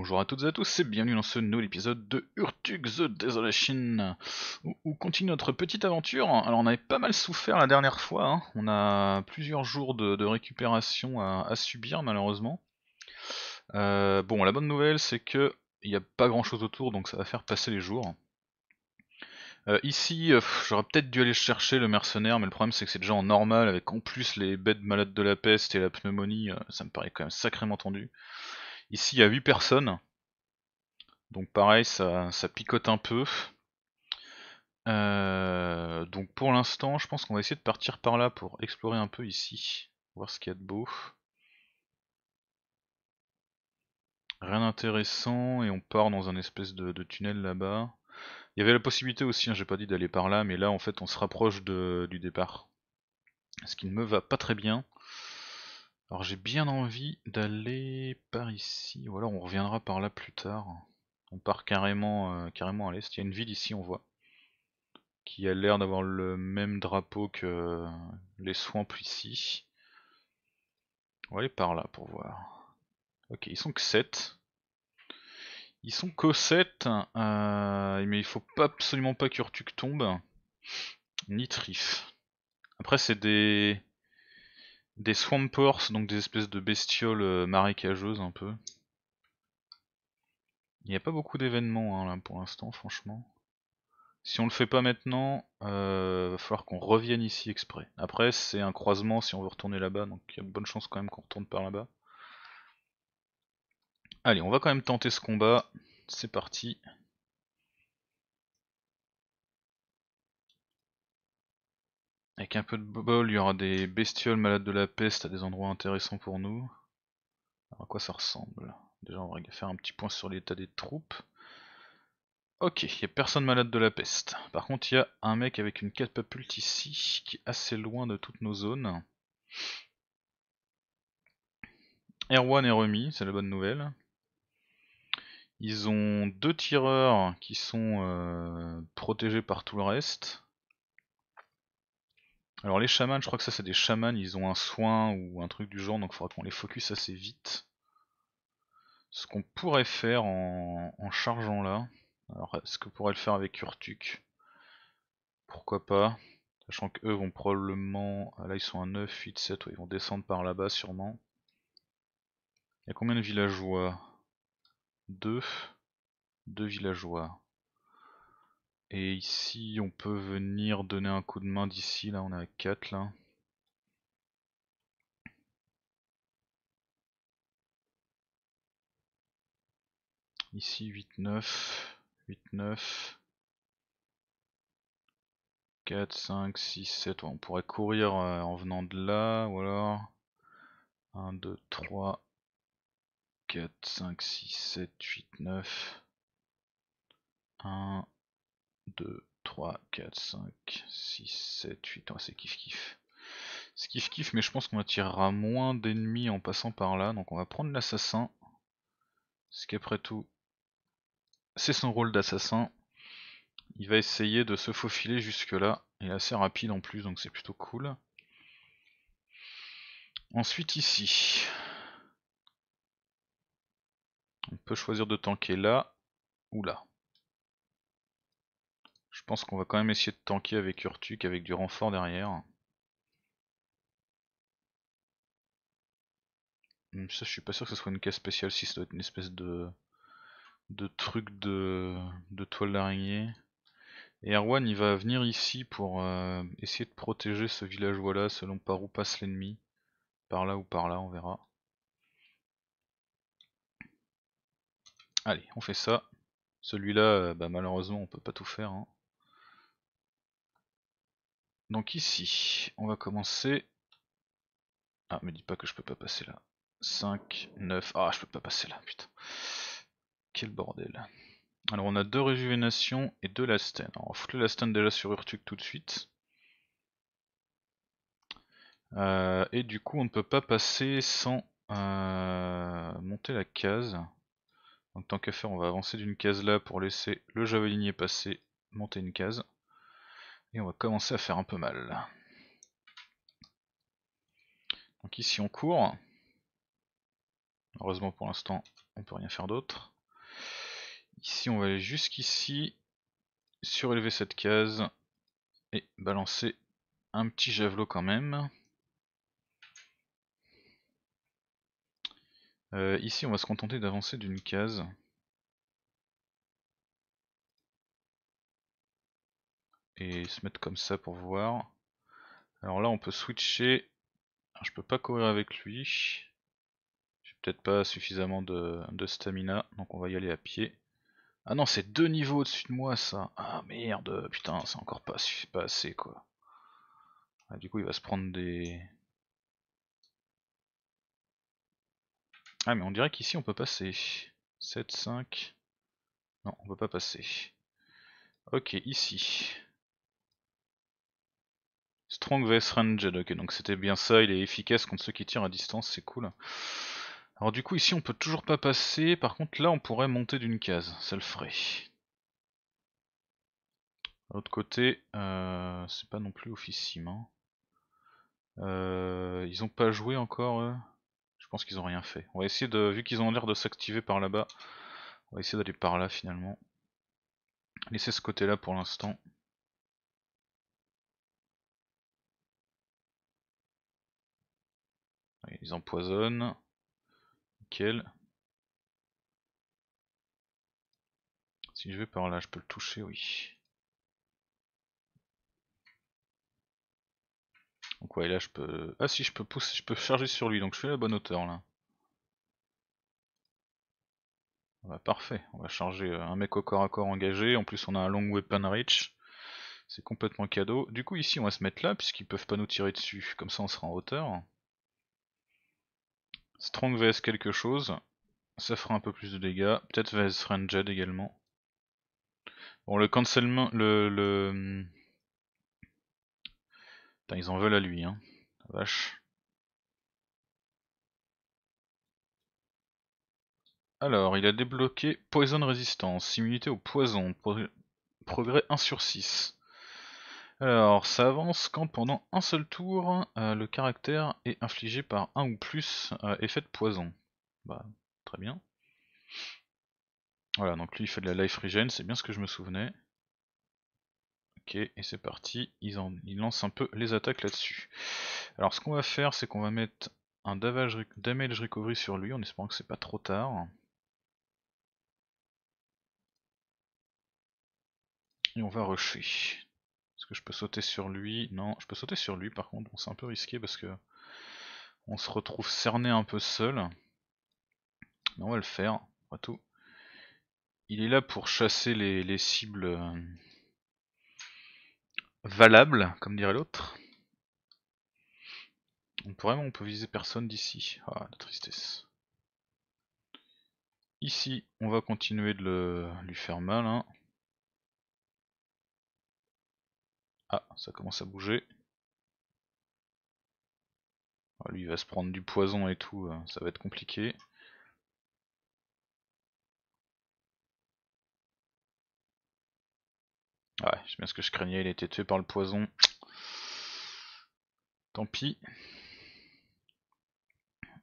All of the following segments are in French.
Bonjour à toutes et à tous et bienvenue dans ce nouvel épisode de Urtug The Desolation où, continue notre petite aventure. Alors on avait pas mal souffert la dernière fois, hein. on a plusieurs jours de, récupération à, subir malheureusement. Euh, bon la bonne nouvelle c'est que il n'y a pas grand chose autour donc ça va faire passer les jours. Euh, ici, euh, j'aurais peut-être dû aller chercher le mercenaire, mais le problème c'est que c'est déjà en normal, avec en plus les bêtes malades de la peste et la pneumonie, ça me paraît quand même sacrément tendu. Ici, il y a 8 personnes. Donc pareil, ça, picote un peu. Euh, donc pour l'instant, je pense qu'on va essayer de partir par là pour explorer un peu ici. Voir ce qu'il y a de beau. Rien d'intéressant et on part dans un espèce de, tunnel là-bas. Il y avait la possibilité aussi, hein, j'ai pas dit d'aller par là, mais là en fait on se rapproche du départ. Ce qui ne me va pas très bien. Alors j'ai bien envie d'aller par ici, ou alors on reviendra par là plus tard. On part carrément, euh, carrément à l'est. Il y a une ville ici, on voit, qui a l'air d'avoir le même drapeau que les soins ici. On va aller par là pour voir. Ok, ils sont que 7. Ils sont que 7, euh, mais il faut absolument pas qu'Urtuk tombe, ni Trif. Après c'est des... Des swamp donc des espèces de bestioles euh, marécageuses un peu. Il n'y a pas beaucoup d'événements hein, là pour l'instant, franchement. Si on le fait pas maintenant, il euh, va falloir qu'on revienne ici exprès. Après, c'est un croisement si on veut retourner là-bas, donc il y a de bonnes chances quand même qu'on retourne par là-bas. Allez, on va quand même tenter ce combat. C'est parti. Avec un peu de bol, il y aura des bestioles malades de la peste à des endroits intéressants pour nous. Alors à quoi ça ressemble Déjà on va faire un petit point sur l'état des troupes. Ok, il n'y a personne malade de la peste. Par contre il y a un mec avec une catapulte ici, qui est assez loin de toutes nos zones. Erwan est remis, c'est la bonne nouvelle. Ils ont deux tireurs qui sont euh, protégés par tout le reste. Alors les chamans, je crois que ça c'est des chamans, ils ont un soin ou un truc du genre, donc il faudra qu'on les focus assez vite. Ce qu'on pourrait faire en, chargeant là, alors ce que pourrait le faire avec Urtuk, pourquoi pas, sachant qu'eux vont probablement, ah, là ils sont à 9, 8, 7, ils vont descendre par là-bas sûrement. Il y a combien de villageois deux. deux villageois. Et ici, on peut venir donner un coup de main d'ici, là on est à 4 là. Ici 8, 9, 8, 9, 4, 5, 6, 7, on pourrait courir euh, en venant de là, ou alors 1, 2, 3, 4, 5, 6, 7, 8, 9, 1, 2, 3, 4, 5, 6, 7, 8. c'est kiff kiff. C'est kiff kiff, mais je pense qu'on attirera moins d'ennemis en passant par là. Donc on va prendre l'assassin. qui qu'après tout, c'est son rôle d'assassin. Il va essayer de se faufiler jusque là. Il est assez rapide en plus, donc c'est plutôt cool. Ensuite ici, on peut choisir de tanker là ou là. Je pense qu'on va quand même essayer de tanker avec Urtuk, avec du renfort derrière. Hmm, ça, je suis pas sûr que ce soit une case spéciale, si ça doit être une espèce de, de truc de, de toile d'araignée. Et Erwan, il va venir ici pour euh, essayer de protéger ce village voilà, selon par où passe l'ennemi. Par là ou par là, on verra. Allez, on fait ça. Celui-là, euh, bah, malheureusement, on peut pas tout faire. Hein. Donc ici, on va commencer. Ah, me dis pas que je peux pas passer là. 5, 9. Ah, je peux pas passer là, putain. Quel bordel. Alors on a deux réjuvénations et deux lasten. Alors on va foutre le lasten déjà sur Urtuk tout de suite. Euh, et du coup on ne peut pas passer sans euh, monter la case. Donc tant qu'à faire on va avancer d'une case là pour laisser le javelinier passer, monter une case on va commencer à faire un peu mal. Donc ici on court. Heureusement pour l'instant on peut rien faire d'autre. Ici on va aller jusqu'ici, surélever cette case et balancer un petit javelot quand même. Euh, ici on va se contenter d'avancer d'une case. et se mettre comme ça pour voir. Alors là on peut switcher. je peux pas courir avec lui. J'ai peut-être pas suffisamment de, stamina, donc on va y aller à pied. Ah non, c'est deux niveaux au-dessus de moi ça. Ah merde, putain, c'est encore pas, pas assez quoi. Ah, du coup il va se prendre des, Ah mais on dirait qu'ici on peut passer. 7, 5. Non, on peut pas passer. Ok, ici. Strong vs Ranged, ok, donc c'était bien ça, il est efficace contre ceux qui tirent à distance, c'est cool. Alors du coup ici on peut toujours pas passer, par contre là on pourrait monter d'une case, ça le ferait. L'autre côté, euh, c'est pas non plus officime. Hein. Euh, ils ont pas joué encore eux Je pense qu'ils ont rien fait. On va essayer de. Vu qu'ils ont l'air de s'activer par là-bas, on va essayer d'aller par là finalement. Laisser ce côté là pour l'instant. Ils empoisonnent. Nickel. Si je vais par là, je peux le toucher, oui. Donc ouais, là je peux... Ah si, je peux pousser, je peux charger sur lui, donc je fais la bonne hauteur là. Ah bah, parfait, on va charger euh, un mec au corps à corps engagé, en plus on a un long weapon reach. C'est complètement cadeau. Du coup ici on va se mettre là, puisqu'ils peuvent pas nous tirer dessus, comme ça on sera en hauteur. Strong vs quelque chose, ça fera un peu plus de dégâts. Peut-être vs Ranged également. Bon, le cancelment. Le. le... ils en veulent à lui, hein. La vache. Alors, il a débloqué Poison Résistance, immunité au poison, progrès 1 sur 6. Alors, ça avance quand pendant un seul tour, euh, le caractère est infligé par un ou plus euh, effet de poison. Bah, très bien. Voilà, donc lui il fait de la life regen, c'est bien ce que je me souvenais. Ok, et c'est parti, ils, lance lancent un peu les attaques là-dessus. Alors ce qu'on va faire, c'est qu'on va mettre un damage, damage recovery sur lui, en espérant que c'est pas trop tard. Et on va rusher que je peux sauter sur lui Non, je peux sauter sur lui par contre, on c'est un peu risqué parce que on se retrouve cerné un peu seul. Mais on va le faire, pas tout. Il est là pour chasser les, cibles euh, valables, comme dirait l'autre. On pourrait on peut viser personne d'ici. Ah la tristesse. Ici on va continuer de le, lui faire mal. Hein. Ah, ça commence à bouger. Ah, lui il va se prendre du poison et tout, euh, ça va être compliqué. Ouais, ah, c'est bien ce que je craignais, il était tué par le poison. Tant pis.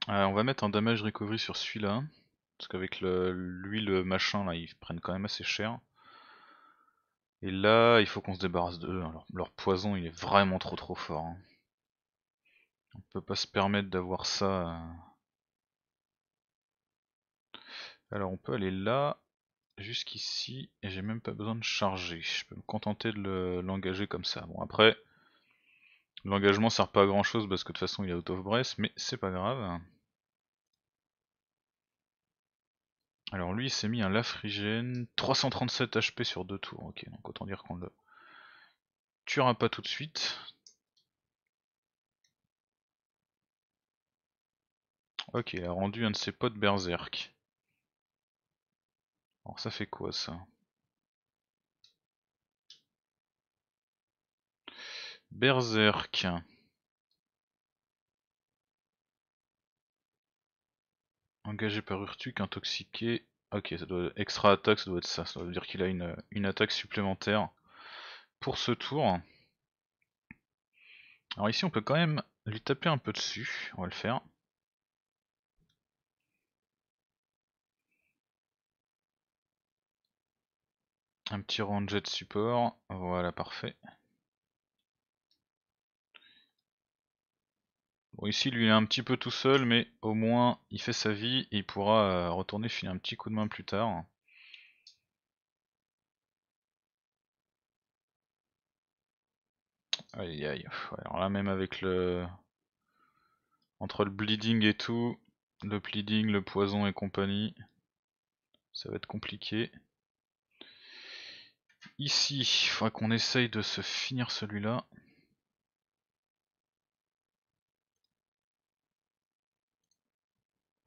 Euh, on va mettre un damage recovery sur celui-là. Parce qu'avec le machin là, ils prennent quand même assez cher. Et là, il faut qu'on se débarrasse d'eux. Hein. Leur, poison, il est vraiment trop trop fort. Hein. On peut pas se permettre d'avoir ça. Euh. Alors on peut aller là, jusqu'ici, et j'ai même pas besoin de charger. Je peux me contenter de l'engager comme ça. Bon après, l'engagement sert pas à grand chose parce que de toute façon il est out of breath, mais c'est pas grave. Alors lui, il s'est mis un Lafrigène, 337 HP sur deux tours, ok, donc autant dire qu'on le tuera pas tout de suite. Ok, il a rendu un de ses potes berserk. Alors ça fait quoi ça Berserk. Engagé par Urtuk, intoxiqué. Ok, ça doit extra attaque, ça doit être ça. Ça veut dire qu'il a une, attaque supplémentaire pour ce tour. Alors ici, on peut quand même lui taper un peu dessus. On va le faire. Un petit ranger de support. Voilà, parfait. Bon, ici, lui, il est un petit peu tout seul, mais au moins, il fait sa vie et il pourra euh, retourner finir un petit coup de main plus tard. Aïe aïe. Alors là, même avec le. Entre le bleeding et tout, le bleeding, le poison et compagnie, ça va être compliqué. Ici, il faudra qu'on essaye de se finir celui-là.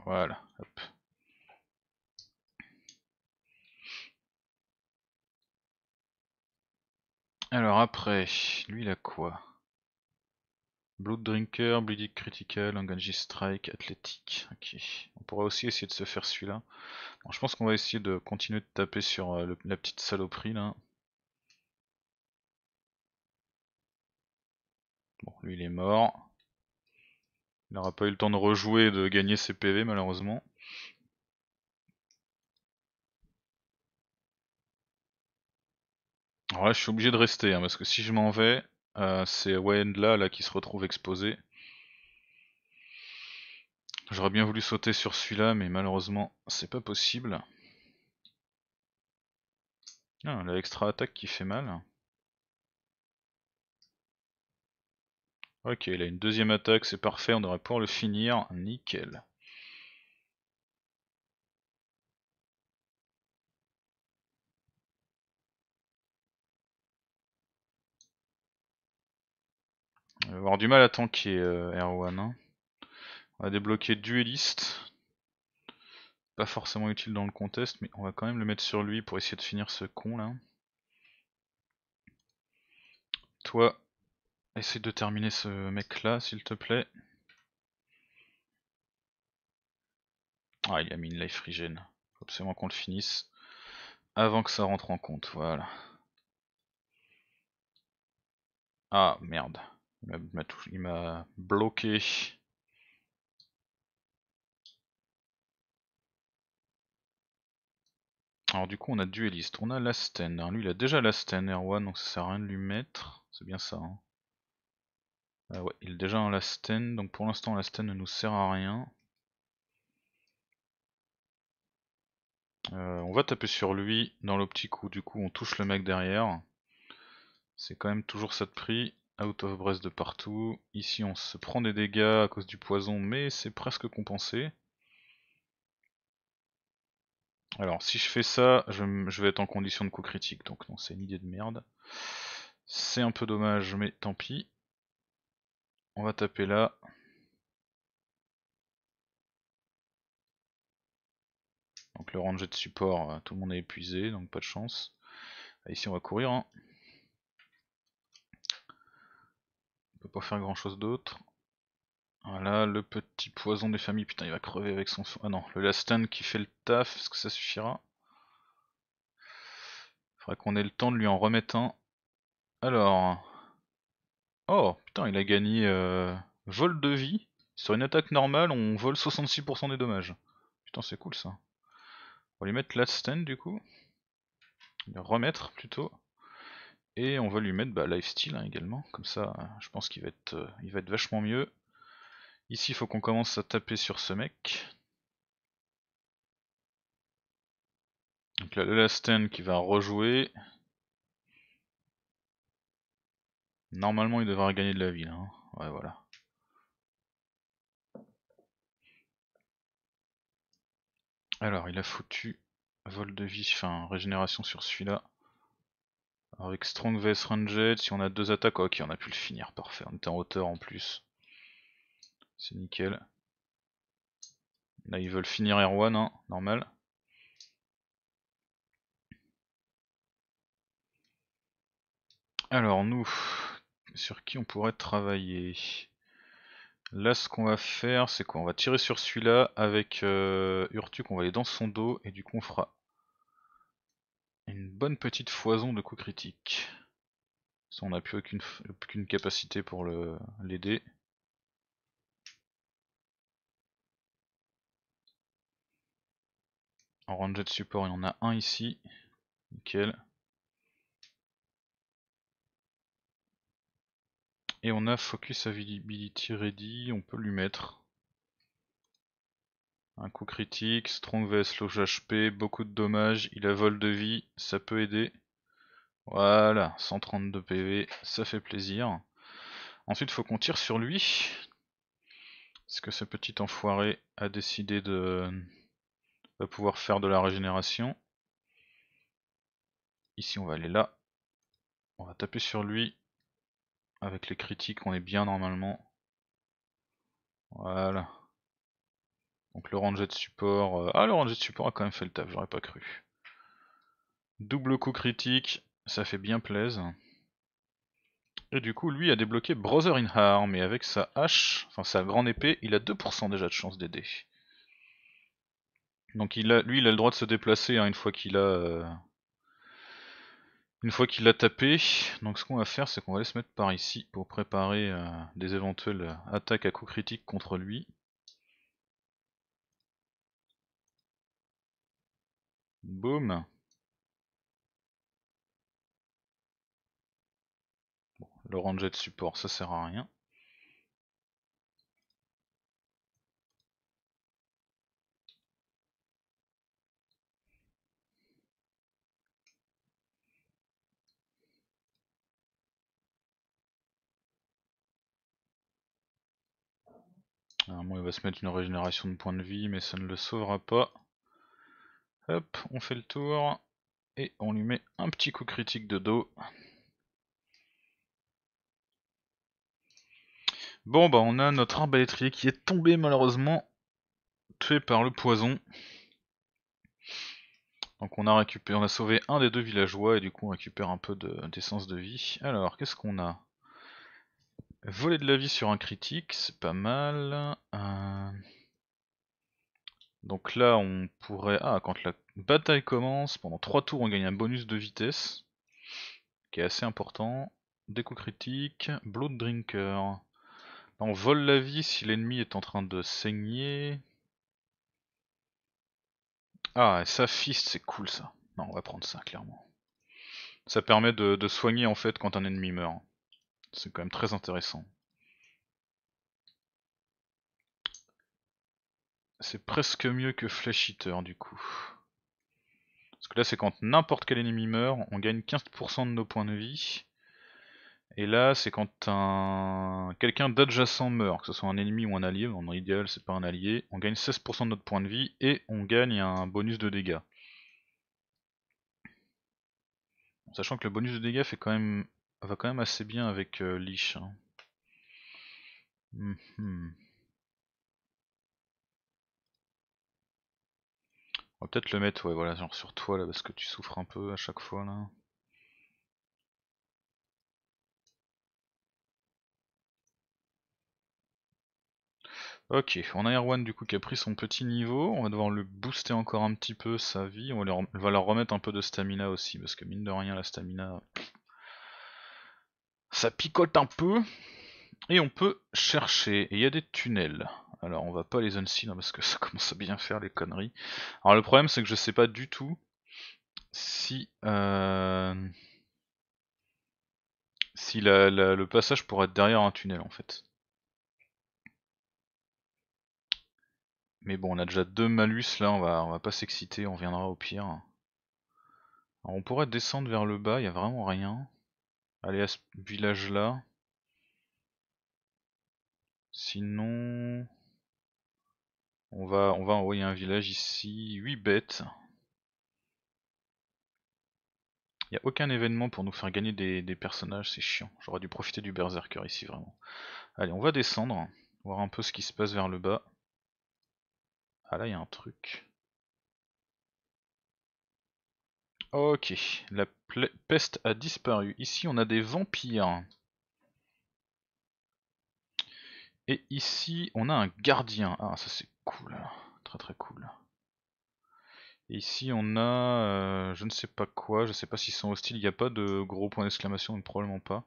Voilà. Hop. Alors après, lui il a quoi Blood Drinker, Bleeding Critical, Enganji Strike, Athletic. Ok. On pourrait aussi essayer de se faire celui-là. je pense qu'on va essayer de continuer de taper sur euh, la petite saloperie là. Bon, lui il est mort. Il n'aura pas eu le temps de rejouer et de gagner ses PV malheureusement. Alors là je suis obligé de rester hein, parce que si je m'en vais, euh, c'est Wendla là qui se retrouve exposé. J'aurais bien voulu sauter sur celui-là mais malheureusement c'est pas possible. Ah, la extra attaque qui fait mal. Ok, il a une deuxième attaque, c'est parfait, on devrait pouvoir le finir, nickel. On va avoir du mal à tanker euh, Erwan. Hein. On va débloquer Duelist. Pas forcément utile dans le contest, mais on va quand même le mettre sur lui pour essayer de finir ce con là. Toi, Essaye de terminer ce mec là, s'il te plaît. Ah, il a mis une life regen. Faut absolument qu'on le finisse avant que ça rentre en compte. Voilà. Ah merde, il m'a bloqué. Alors du coup on a dueliste, on a Lasten, lui il a déjà Lasten R1 donc ça sert à rien de lui mettre, c'est bien ça hein. Euh, il est déjà en la donc pour l'instant la ne nous sert à rien. Euh, on va taper sur lui dans l'optique où du coup on touche le mec derrière. C'est quand même toujours ça de prix. Out of breath de partout. Ici on se prend des dégâts à cause du poison, mais c'est presque compensé. Alors si je fais ça, je, je vais être en condition de coup critique, donc non c'est une idée de merde. C'est un peu dommage, mais tant pis. On va taper là. Donc le ranger de support, euh, tout le monde est épuisé, donc pas de chance. Bah, ici on va courir. Hein. On peut pas faire grand chose d'autre. Voilà, le petit poison des familles, putain il va crever avec son... Ah non, le lastun qui fait le taf, est-ce que ça suffira faudrait qu'on ait le temps de lui en remettre un. Alors, Oh, putain, il a gagné euh, vol de vie. Sur une attaque normale, on vole 66% des dommages. Putain, c'est cool ça. On va lui mettre last stand du coup. remettre plutôt. Et on va lui mettre bah, lifesteal hein, également. Comme ça, euh, je pense qu'il va, être, euh, il va être vachement mieux. Ici, il faut qu'on commence à taper sur ce mec. Donc là, le last stand qui va rejouer. Normalement, il devrait gagner de la ville. Hein. Ouais, voilà. Alors, il a foutu vol de vie, enfin régénération sur celui-là. Avec Strong Vest Ranged, si on a deux attaques, ok, on a pu le finir, parfait. On était en hauteur en plus. C'est nickel. Là, ils veulent finir R1, hein, normal. Alors, nous, sur qui on pourrait travailler. Là, ce qu'on va faire, c'est quoi On va tirer sur celui-là avec euh, Urtuk, on va aller dans son dos, et du coup, on fera une bonne petite foison de coups critiques. on n'a plus aucune, capacité pour l'aider. En ranger de support, il y en a un ici. Nickel. Et on a Focus Availability Ready, on peut lui mettre. Un coup critique, Strong VS Loge HP, beaucoup de dommages, il a vol de vie, ça peut aider. Voilà, 132 PV, ça fait plaisir. Ensuite, il faut qu'on tire sur lui. Parce que ce petit enfoiré a décidé de, de pouvoir faire de la régénération. Ici, on va aller là. On va taper sur lui. Avec les critiques, on est bien normalement. Voilà. Donc le ranger de support... Euh, ah, le ranger de support a quand même fait le taf, j'aurais pas cru. Double coup critique, ça fait bien plaise. Et du coup, lui a débloqué Brother in Harm, et avec sa hache, enfin sa grande épée, il a 2% déjà de chance d'aider. Donc il lui, il a le droit de se déplacer hein, une fois qu'il a... Euh, une fois qu'il l'a tapé, donc ce qu'on va faire, c'est qu'on va aller se mettre par ici pour préparer euh, des éventuelles euh, attaques à coups critiques contre lui. Boum bon, Le ranger de support, ça sert à rien. il va se mettre une régénération de points de vie, mais ça ne le sauvera pas. Hop, on fait le tour. Et on lui met un petit coup critique de dos. Bon, bah on a notre arbalétrier qui est tombé malheureusement, tué par le poison. Donc on a récupéré, on a sauvé un des deux villageois et du coup on récupère un peu d'essence de vie. Alors, qu'est-ce qu'on a Voler de la vie sur un critique, c'est pas mal. Euh. Donc là, on pourrait... Ah, quand la bataille commence, pendant 3 tours, on gagne un bonus de vitesse, qui est assez important. Déco critique, Blood Drinker. on vole la vie si l'ennemi est en train de saigner. Ah, et ça, c'est cool ça. Non, on va prendre ça, clairement. Ça permet de soigner en fait quand un ennemi meurt. C'est quand même très intéressant. C'est presque mieux que Flash Eater du coup. Parce que là c'est quand n'importe quel ennemi meurt, on gagne 15% de nos points de vie. Et là c'est quand un... quelqu'un d'adjacent meurt, que ce soit un ennemi ou un allié, en idéal c'est pas un allié, on gagne 16% de notre point de vie et on gagne un bonus de dégâts. Sachant que le bonus de dégâts fait quand même va quand même assez bien avec euh, Lich. Hein. Hmm, hmm. On va peut-être le mettre, ouais, voilà, sur toi là, parce que tu souffres un peu à chaque fois là. Ok, on a Erwan du coup qui a pris son petit niveau, on va devoir le booster encore un petit peu sa vie, on va, leur, remettre un peu de stamina aussi, parce que mine de rien la stamina, ça picote un peu. Et on peut chercher. Et il y a des tunnels. Alors on va pas les unseen hein, parce que ça commence à bien faire les conneries. Alors le problème c'est que je sais pas du tout si... Euh, si le passage pourrait être derrière un tunnel en fait. Mais bon, on a déjà deux malus là, on va, on va pas s'exciter, on viendra au pire. on pourrait descendre vers le bas, il a vraiment rien. Allez à ce village là. Sinon, on va, on va envoyer un village ici, 8 bêtes. Il n'y a aucun événement pour nous faire gagner des, des personnages, c'est chiant. J'aurais dû profiter du berserker ici vraiment. Allez, on va descendre, voir un peu ce qui se passe vers le bas. Ah là, il y a un truc. Ok, la peste a disparu. Ici, on a des vampires. Et ici, on a un gardien. Ah, ça c'est cool. Très très cool. Et ici, on a... Euh, je ne sais pas quoi. Je ne sais pas s'ils sont hostiles. Il n'y a pas de gros points d'exclamation, probablement pas.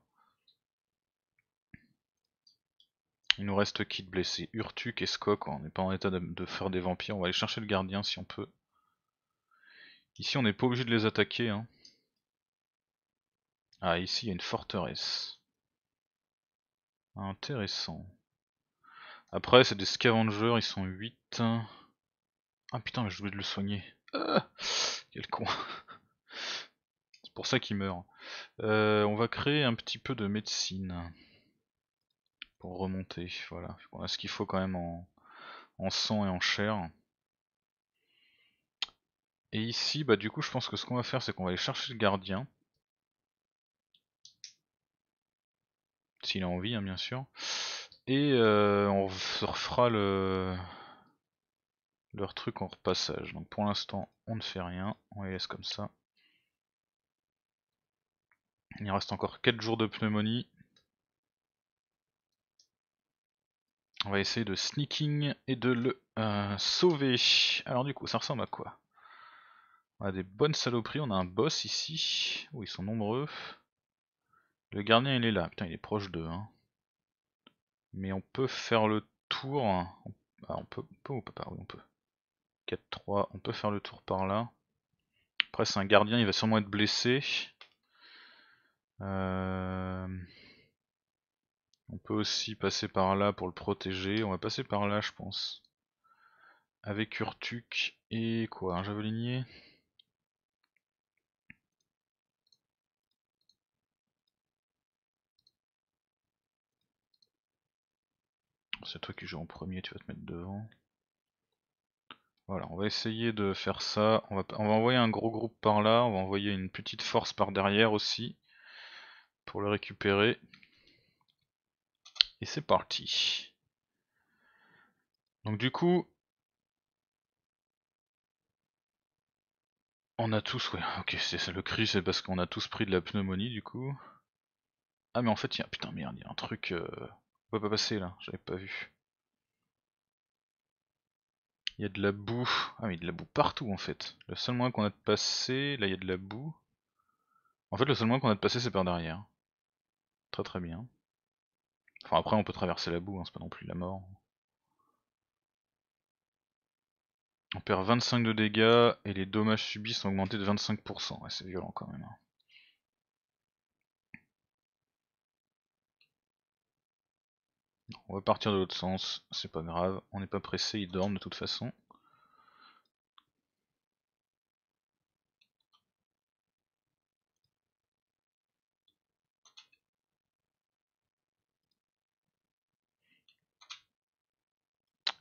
Il nous reste qui de blesser Urtuk et Skok. On n'est pas en état de faire des vampires. On va aller chercher le gardien si on peut. Ici on n'est pas obligé de les attaquer. Hein. Ah ici il y a une forteresse. Intéressant. Après c'est des scavengers, ils sont 8. Ah putain mais je voulais le soigner. Ah, quel con. C'est pour ça qu'il meurt. Euh, on va créer un petit peu de médecine. Pour remonter, voilà. On a ce qu'il faut quand même en, en sang et en chair. Et ici, bah du coup, je pense que ce qu'on va faire, c'est qu'on va aller chercher le gardien. S'il a envie, hein, bien sûr. Et euh, on refera le... leur truc en repassage. Donc pour l'instant, on ne fait rien. On les laisse comme ça. Il reste encore 4 jours de pneumonie. On va essayer de sneaking et de le euh, sauver. Alors du coup, ça ressemble à quoi on ah, a des bonnes saloperies, on a un boss ici. Oh, ils sont nombreux. Le gardien il est là, putain il est proche d'eux. Hein. Mais on peut faire le tour. on ah, peut, on peut pas Oui, on peut. 4-3, on peut faire le tour par là. Après c'est un gardien, il va sûrement être blessé. Euh, on peut aussi passer par là pour le protéger. On va passer par là, je pense. Avec Urtuk et quoi Un javelinier C'est toi qui joues en premier, tu vas te mettre devant. Voilà, on va essayer de faire ça. On va, envoyer un gros groupe par là, on va envoyer une petite force par derrière aussi, pour le récupérer. Et c'est parti. Donc du coup, On a tous, ok, c'est ça le cri, c'est parce qu'on a tous pris de la pneumonie du coup. Ah mais en fait, il y a, putain merde, il y a un truc... Euh, on pas passer là, j'avais pas vu. Il y a de la boue. Ah mais il y a de la boue partout en fait. Le seul moyen qu'on a de passer, là il y a de la boue. En fait le seul moyen qu'on a de passer c'est par derrière. Très très bien. Enfin après on peut traverser la boue, hein, c'est pas non plus la mort. On perd 25 de dégâts et les dommages subis sont augmentés de 25%. Ouais, c'est violent quand même. Hein. On va partir de l'autre sens, c'est pas grave, on n'est pas pressé, ils dorment de toute façon.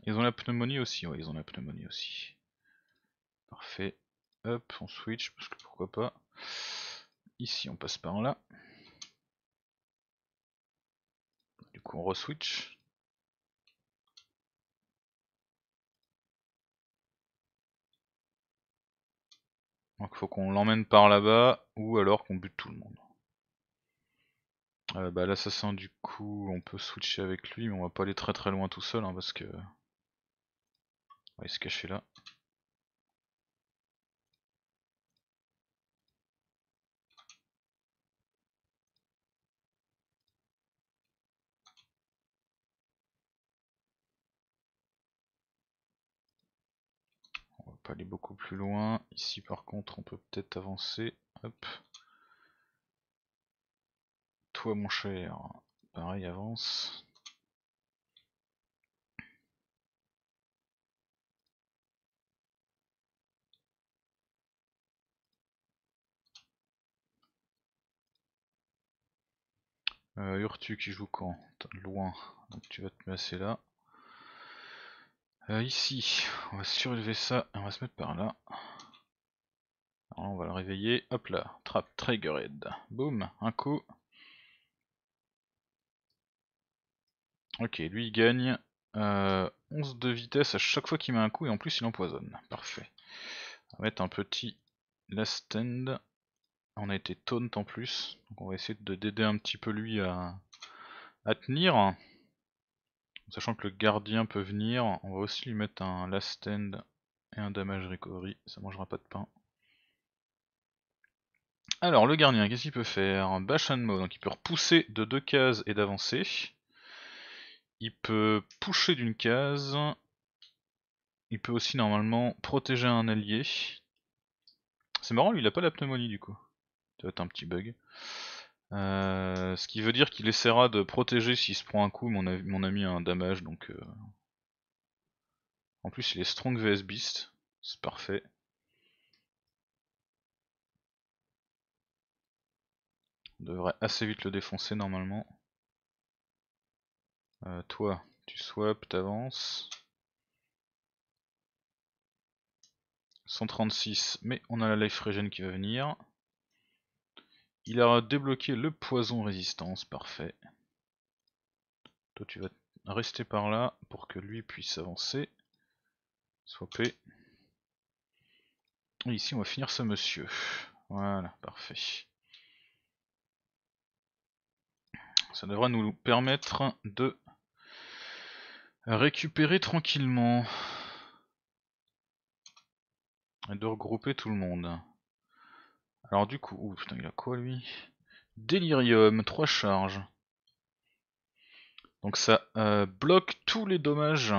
Ils ont la pneumonie aussi, ouais, ils ont la pneumonie aussi. Parfait. Hop, on switch, parce que pourquoi pas. Ici, on passe par là. Du coup, on re-switch. Donc faut qu'on l'emmène par là-bas, ou alors qu'on bute tout le monde. Euh, bah, l'assassin du coup, on peut switcher avec lui, mais on va pas aller très très loin tout seul, hein, parce que... On se cacher là. pas aller beaucoup plus loin. Ici par contre on peut peut-être avancer. Hop. Toi mon cher, pareil avance. Euh, Urtu qui joue quand Loin, donc tu vas te placer là. Euh, ici, on va surélever ça et on va se mettre par là. on va le réveiller. Hop là, trap triggered. Boum, un coup. Ok, lui il gagne 11 euh, de vitesse à chaque fois qu'il met un coup et en plus il empoisonne. Parfait. On va mettre un petit last stand. On a été taunt en plus, donc on va essayer de d'aider un petit peu lui à tenir. Sachant que le gardien peut venir, on va aussi lui mettre un last stand et un damage recovery, ça mangera pas de pain. Alors le gardien, qu'est-ce qu'il peut faire Bash and mow, donc il peut repousser de deux cases et d'avancer. Il peut pousser d'une case. Il peut aussi normalement protéger un allié. C'est marrant, lui il a pas la pneumonie du coup. Ça doit être un petit bug. Euh, ce qui veut dire qu'il essaiera de protéger s'il se prend un coup, mon, ami, a un damage donc. Euh. En plus, il est strong vs beast, c'est parfait. On devrait assez vite le défoncer normalement. Euh, toi, tu swaps, t'avances. 136, mais on a la life regen qui va venir. Il a débloqué le poison résistance, parfait. Toi tu vas rester par là pour que lui puisse avancer. Swapper. Et ici on va finir ce monsieur. Voilà, parfait. Ça devra nous permettre de récupérer tranquillement. Et de regrouper tout le monde. Alors du coup, putain, il a quoi lui Delirium, 3 charges. Donc ça euh, bloque tous les dommages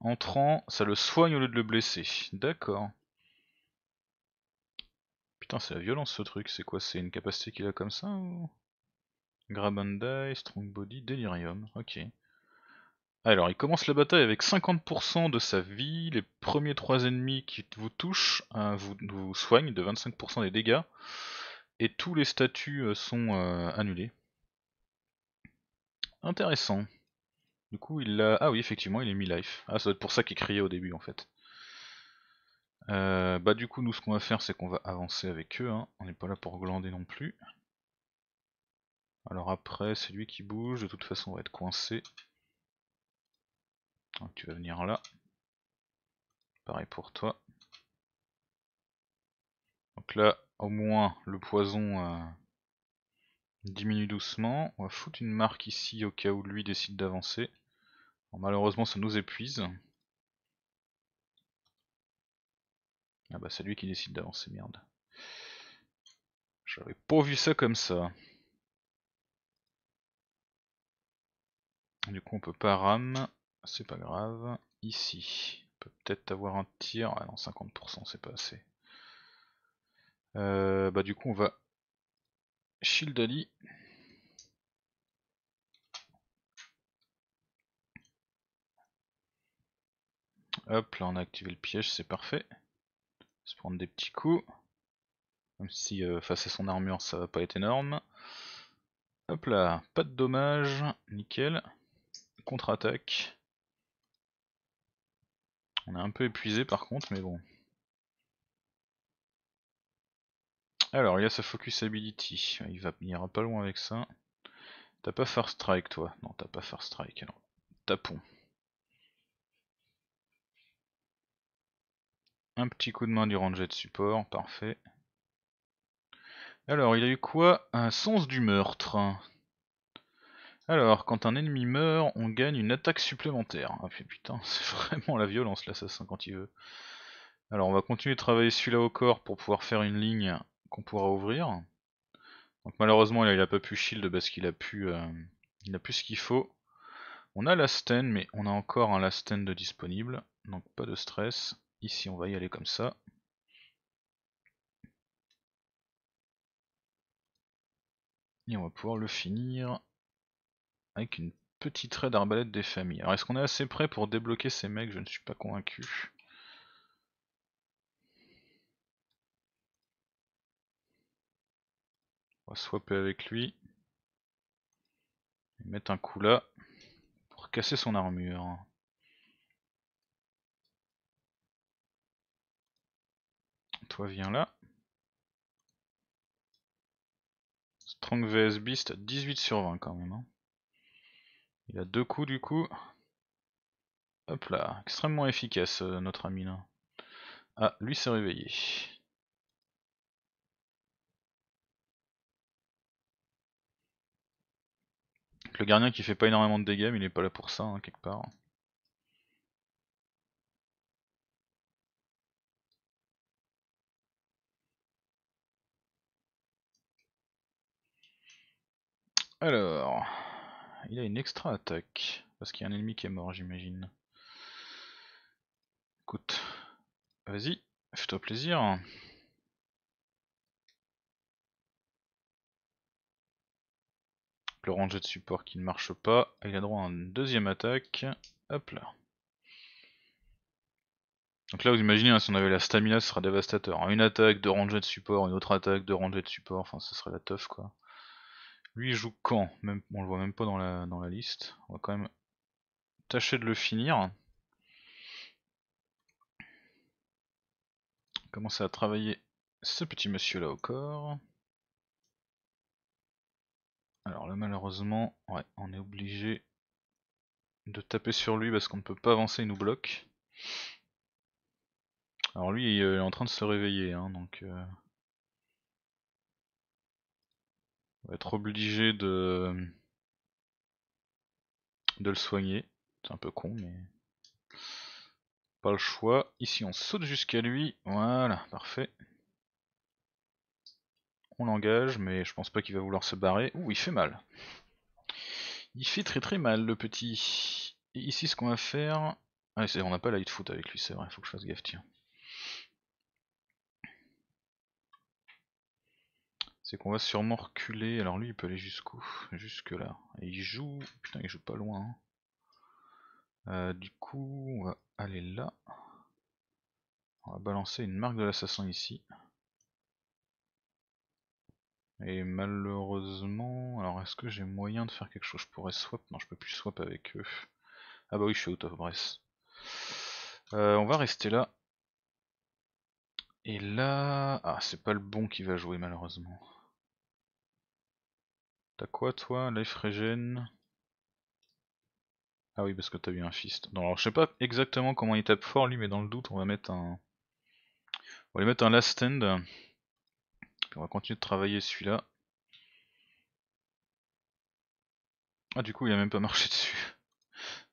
entrants, ça le soigne au lieu de le blesser. D'accord. Putain, c'est la violence ce truc, c'est quoi C'est une capacité qu'il a comme ça Grab and die, Strong Body, Delirium, ok. Alors, il commence la bataille avec 50% de sa vie. Les premiers 3 ennemis qui vous touchent hein, vous, soignent de 25% des dégâts. Et tous les statuts euh, sont euh, annulés. Intéressant. Du coup, il a... Ah oui, effectivement, il est mi-life. Ah, ça doit être pour ça qu'il criait au début, en fait. Euh, bah du coup, nous, ce qu'on va faire, c'est qu'on va avancer avec eux. Hein. On n'est pas là pour glander non plus. Alors après, c'est lui qui bouge. De toute façon, on va être coincé. Donc tu vas venir là. Pareil pour toi. Donc là, au moins, le poison euh, diminue doucement. On va foutre une marque ici au cas où lui décide d'avancer. Malheureusement, ça nous épuise. Ah bah c'est lui qui décide d'avancer, merde. J'avais pas vu ça comme ça. Du coup on peut pas ram c'est pas grave. Ici, on peut peut-être avoir un tir. Ah non, 50%, c'est pas assez. Euh, bah du coup, on va shield Ali. Hop, là on a activé le piège, c'est parfait. On se prendre des petits coups. Même si euh, face à son armure ça va pas être énorme. Hop là, pas de dommage, nickel. Contre-attaque. On est un peu épuisé par contre, mais bon. Alors, il a sa focus ability. Il, va, ira pas loin avec ça. T'as pas Far Strike, toi Non, t'as pas Far Strike. Alors, tapons. Un petit coup de main du ranger de support, parfait. Alors, il a eu quoi Un sens du meurtre. Alors, quand un ennemi meurt, on gagne une attaque supplémentaire. Ah putain, c'est vraiment la violence l'assassin quand il veut. Alors on va continuer de travailler celui-là au corps pour pouvoir faire une ligne qu'on pourra ouvrir. Donc malheureusement là il a pas pu shield parce qu'il a pu euh, il plus ce qu'il faut. On a la mais on a encore un last de disponible, donc pas de stress. Ici on va y aller comme ça. Et on va pouvoir le finir avec une petite raie d'arbalète des familles. Alors est-ce qu'on est assez prêt pour débloquer ces mecs Je ne suis pas convaincu. On va swapper avec lui. Et mettre un coup là. Pour casser son armure. Toi viens là. Strong VS Beast, 18 sur 20 quand même. Hein. Il a deux coups du coup. Hop là, extrêmement efficace euh, notre ami là. Ah, lui s'est réveillé. Le gardien qui fait pas énormément de dégâts, mais il est pas là pour ça, hein, quelque part. Alors il a une extra attaque. Parce qu'il y a un ennemi qui est mort, j'imagine. Écoute, vas-y, fais-toi plaisir. Le ranger de support qui ne marche pas, il a droit à une deuxième attaque. Hop là. Donc là, vous imaginez, hein, si on avait la stamina, ce serait dévastateur. Une attaque, deux rangées de support, une autre attaque, deux rangées de support, enfin, ce serait la teuf quoi. Lui joue quand même, On le voit même pas dans la, dans la liste. On va quand même tâcher de le finir. Commencer à travailler ce petit monsieur là au corps. Alors là malheureusement, on est obligé de taper sur lui parce qu'on ne peut pas avancer, il nous bloque. Alors lui il est en train de se réveiller, hein, donc... Euh, On va être obligé de... de le soigner. C'est un peu con, mais... Pas le choix. Ici, on saute jusqu'à lui. Voilà, parfait. On l'engage, mais je pense pas qu'il va vouloir se barrer. Ouh, il fait mal. Il fait très très mal, le petit. Et ici, ce qu'on va faire... Ah, on n'a pas light foot avec lui, c'est vrai, Il faut que je fasse gaffe, tiens. C'est qu'on va sûrement reculer. Alors lui, il peut aller jusqu'où Jusque là. Et il joue. Putain, il joue pas loin. Hein. Euh, du coup, on va aller là. On va balancer une marque de l'assassin ici. Et malheureusement, alors est-ce que j'ai moyen de faire quelque chose Je pourrais swap Non, je peux plus swap avec eux. Ah bah oui, je suis out of breath. Euh, on va rester là. Et là... Ah, c'est pas le bon qui va jouer malheureusement. T'as quoi toi, Life regen Ah oui, parce que t'as eu un fist. Non, alors je sais pas exactement comment il tape fort lui, mais dans le doute, on va mettre un. On va lui mettre un last stand. on va continuer de travailler celui-là. Ah, du coup, il a même pas marché dessus.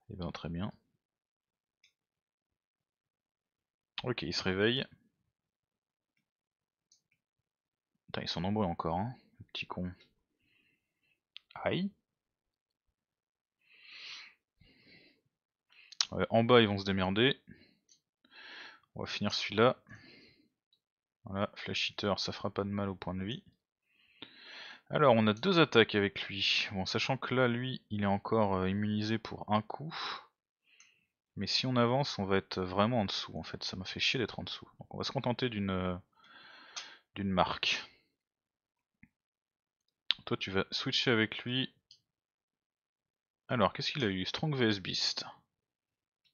Et eh bien très bien. Ok, il se réveille. Attends, ils sont nombreux encore, hein, petit con en bas, ils vont se démerder. On va finir celui-là. Voilà, Flash hitter ça fera pas de mal au point de vie. Alors, on a deux attaques avec lui. Bon, sachant que là, lui, il est encore euh, immunisé pour un coup. Mais si on avance, on va être vraiment en dessous. En fait, ça m'a fait chier d'être en dessous. on va se contenter d'une euh, marque. Toi, tu vas switcher avec lui. Alors, qu'est-ce qu'il a eu Strong vs Beast.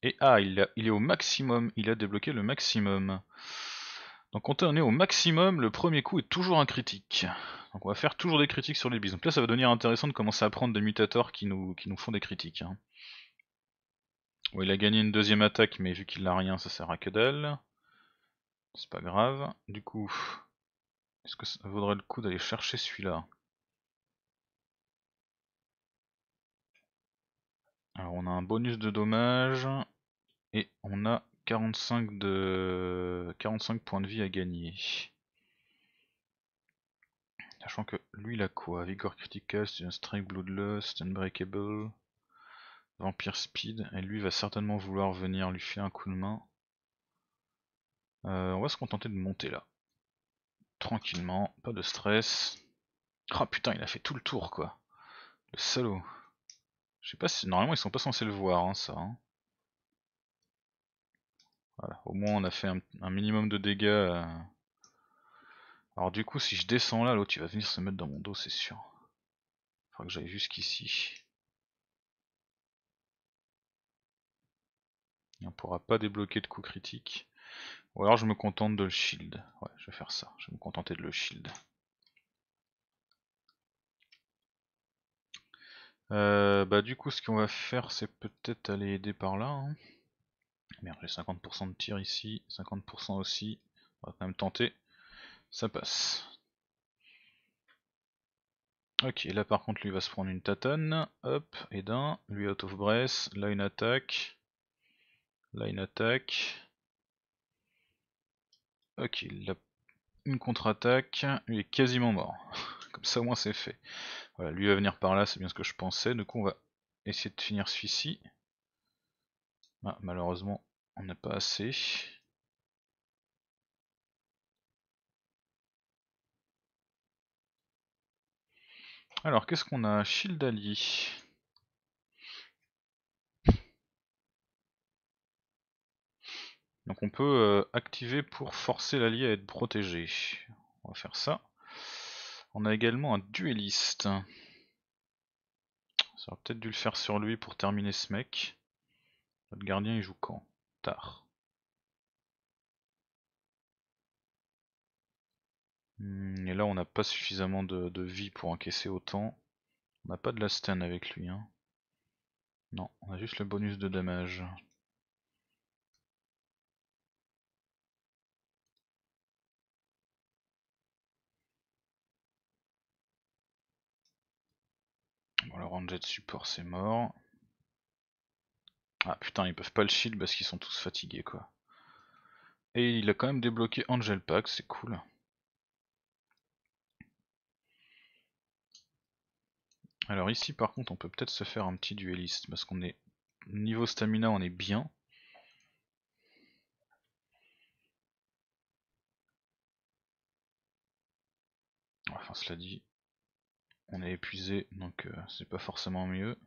Et ah, il, il, est au maximum. Il a débloqué le maximum. Donc quand on est au maximum, le premier coup est toujours un critique. Donc on va faire toujours des critiques sur les Beasts Donc là ça va devenir intéressant de commencer à prendre des mutators qui nous, qui nous font des critiques. Hein. il a gagné une deuxième attaque, mais vu qu'il n'a rien, ça sert à que dalle. C'est pas grave. Du coup, est-ce que ça vaudrait le coup d'aller chercher celui-là Alors on a un bonus de dommage et on a 45 de 45 points de vie à gagner. Sachant que lui il a quoi Vigor Critical, un Strike Bloodlust, Unbreakable, Vampire Speed, et lui va certainement vouloir venir lui faire un coup de main. Euh, on va se contenter de monter là. Tranquillement, pas de stress. Ah, putain, il a fait tout le tour quoi. Le salaud. Je sais pas si. Normalement, ils sont pas censés le voir, hein, ça. Hein. Voilà, au moins on a fait un, minimum de dégâts. Euh. Alors du coup, si je descends là, l'autre il va venir se mettre dans mon dos, c'est sûr. Faudra que j'aille jusqu'ici. On pourra pas débloquer de coups critiques. Ou alors je me contente de le shield. Ouais, je vais faire ça. Je vais me contenter de le shield. Euh, bah du coup ce qu'on va faire c'est peut-être aller aider par là. Hein. Merde j'ai 50% de tir ici, 50% aussi. On va quand même tenter. Ça passe. Ok, là par contre lui va se prendre une tatane, hop, et d'un, lui out of breath, là une attaque, là une attaque, ok, là une contre-attaque, il est quasiment mort. Comme ça au moins c'est fait. Voilà, lui va venir par là, c'est bien ce que je pensais. Du coup on va essayer de finir celui-ci. Bah, malheureusement on n'a pas assez. Alors qu'est-ce qu'on a Shield allié. Donc on peut euh, activer pour forcer l'allié à être protégé. On va faire ça. On a également un duelliste. Ça aurait peut-être dû le faire sur lui pour terminer ce mec. Notre gardien il joue quand Tard. Hmm, et là on n'a pas suffisamment de, vie pour encaisser autant. On n'a pas de la stun avec lui. Hein. Non, on a juste le bonus de dommage. Alors, le de support, c'est mort. Ah putain, ils peuvent pas le shield parce qu'ils sont tous fatigués, quoi. Et il a quand même débloqué Angel Pack, c'est cool. Alors ici par contre on peut peut-être se faire un petit dueliste parce qu'on est niveau stamina on est bien. Enfin cela dit, on est épuisé, donc euh, c'est pas forcément mieux.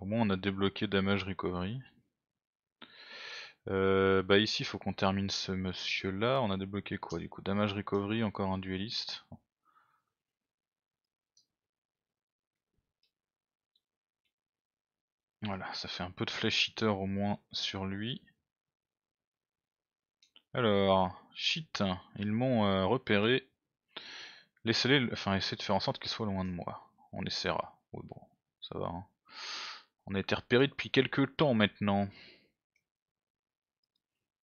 Au moins on a débloqué Damage Recovery. Euh, bah ici faut qu'on termine ce monsieur là, on a débloqué quoi du coup Damage Recovery, encore un dueliste. Voilà, ça fait un peu de flash hitter au moins sur lui. Alors, shit, ils m'ont euh, repéré Laissez-les, enfin essayez de faire en sorte qu'il soit loin de moi. On essaiera. Oui bon, ça va. Hein. On a été repéré depuis quelques temps maintenant.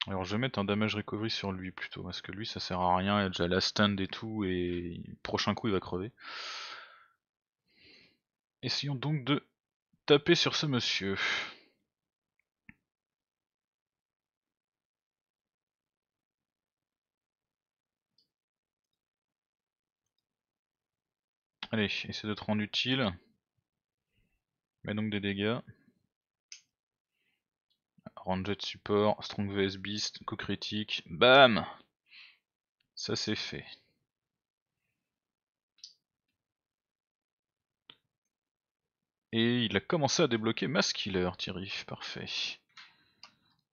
Alors je vais mettre un damage recovery sur lui plutôt, parce que lui ça sert à rien, il a déjà la stand et tout, et prochain coup il va crever. Essayons donc de taper sur ce monsieur. Allez, essaie de te rendre utile. Mets donc des dégâts. Ranger de support, Strong VS Beast, coup critique. Bam Ça c'est fait. Et il a commencé à débloquer Maskiller Killer, Thierry. Parfait.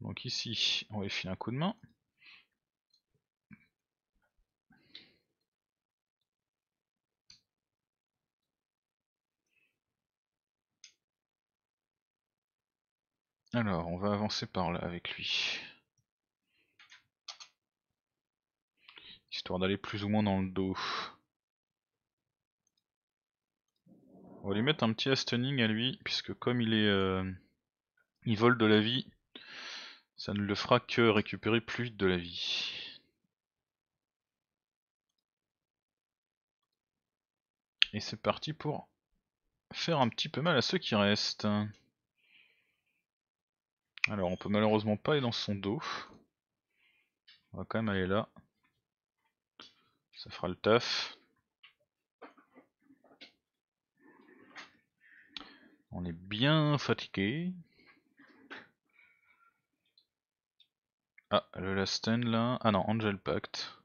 Donc ici, on va filer un coup de main. Alors, on va avancer par là avec lui. Histoire d'aller plus ou moins dans le dos. On va lui mettre un petit Astoning à lui, puisque comme il est... Euh, vole de la vie, ça ne le fera que récupérer plus de la vie. Et c'est parti pour faire un petit peu mal à ceux qui restent. Alors on peut malheureusement pas aller dans son dos. On va quand même aller là. Ça fera le taf. On est bien fatigué. Ah, le last là. Ah non, Angel Pact.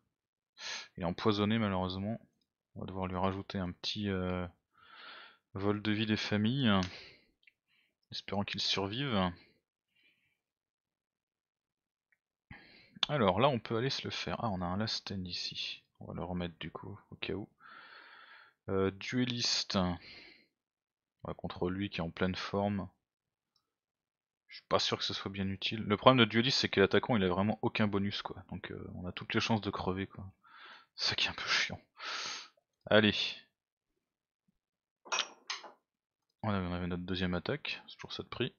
Il est empoisonné malheureusement. On va devoir lui rajouter un petit euh, vol de vie des familles. Espérant qu'il survive. Alors là, on peut aller se le faire. Ah, on a un last stand ici. On va le remettre du coup, au cas où. Euh, dueliste. On va contre lui qui est en pleine forme. Je suis pas sûr que ce soit bien utile. Le problème de dueliste, c'est que l'attaquant, il a vraiment aucun bonus, quoi. Donc euh, on a toutes les chances de crever, quoi. C'est qui est un peu chiant. Allez. On avait notre deuxième attaque, c'est toujours ça de prix.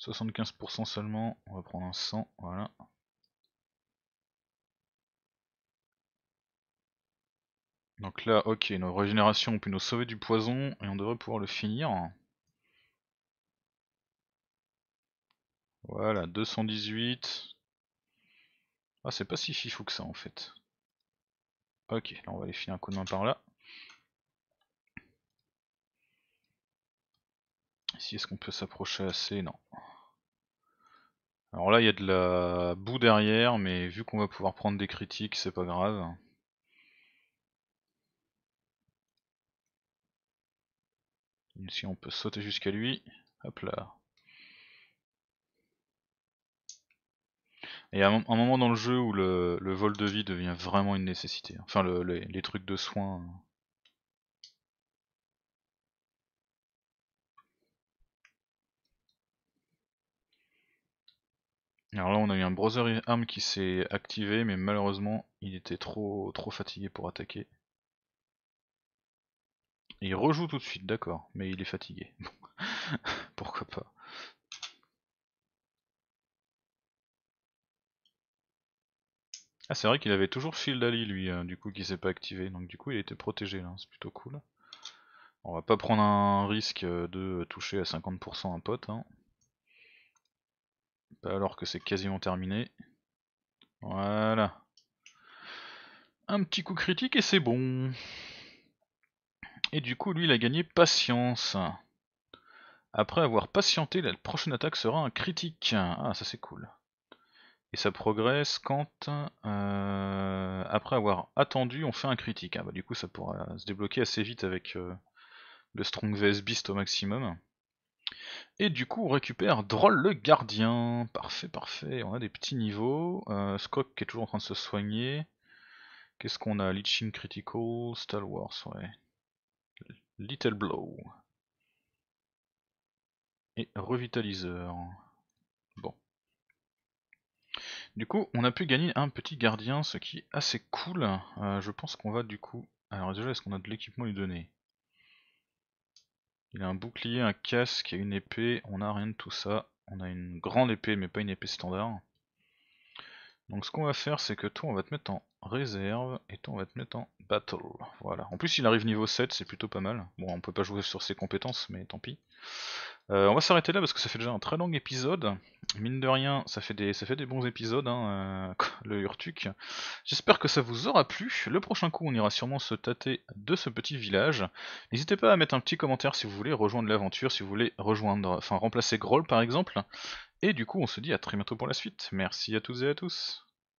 75% seulement, on va prendre un 100, voilà. Donc là, ok, nos régénérations ont pu nous sauver du poison et on devrait pouvoir le finir. Voilà, 218. Ah, c'est pas si fifou que ça en fait. Ok, là on va aller finir un coup de main par là. Ici, est-ce qu'on peut s'approcher assez Non. Alors là, il y a de la boue derrière, mais vu qu'on va pouvoir prendre des critiques, c'est pas grave. si on peut sauter jusqu'à lui, hop là. Il y a un moment dans le jeu où le, vol de vie devient vraiment une nécessité. Hein. Enfin, les trucs de soins hein. Alors là on a eu un Brother Arm qui s'est activé mais malheureusement il était trop trop fatigué pour attaquer. il rejoue tout de suite, d'accord, mais il est fatigué. Pourquoi pas. Ah c'est vrai qu'il avait toujours Shield Ali lui, hein, du coup qui s'est pas activé, donc du coup il était protégé là, hein, c'est plutôt cool. On va pas prendre un risque de toucher à 50% un pote, hein alors que c'est quasiment terminé. Voilà. Un petit coup critique et c'est bon. Et du coup, lui, il a gagné patience. Après avoir patienté, la prochaine attaque sera un critique. Ah, ça c'est cool. Et ça progresse quand, euh, après avoir attendu, on fait un critique. Ah, bah, du coup, ça pourra se débloquer assez vite avec euh, le Strong VS Beast au maximum. Et du coup, on récupère drôle le gardien. Parfait, parfait. On a des petits niveaux. Euh, qui est toujours en train de se soigner. Qu'est-ce qu'on a Leeching Critical, Wars, ouais. Little Blow. Et Revitaliseur. Bon. Du coup, on a pu gagner un petit gardien, ce qui est assez cool. Euh, je pense qu'on va du coup... Alors déjà, est-ce qu'on a de l'équipement à lui donner il a un bouclier, un casque et une épée. On a rien de tout ça. On a une grande épée, mais pas une épée standard. Donc ce qu'on va faire, c'est que toi on va te mettre en réserve et toi on va te mettre en battle. Voilà. En plus il arrive niveau 7, c'est plutôt pas mal. Bon, on peut pas jouer sur ses compétences, mais tant pis. Euh, on va s'arrêter là parce que ça fait déjà un très long épisode. Mine de rien, ça fait des, ça fait des bons épisodes, hein, euh, le Hurtuk. J'espère que ça vous aura plu. Le prochain coup, on ira sûrement se tâter de ce petit village. N'hésitez pas à mettre un petit commentaire si vous voulez rejoindre l'aventure, si vous voulez rejoindre, enfin remplacer Groll par exemple. Et du coup, on se dit à très bientôt pour la suite. Merci à toutes et à tous.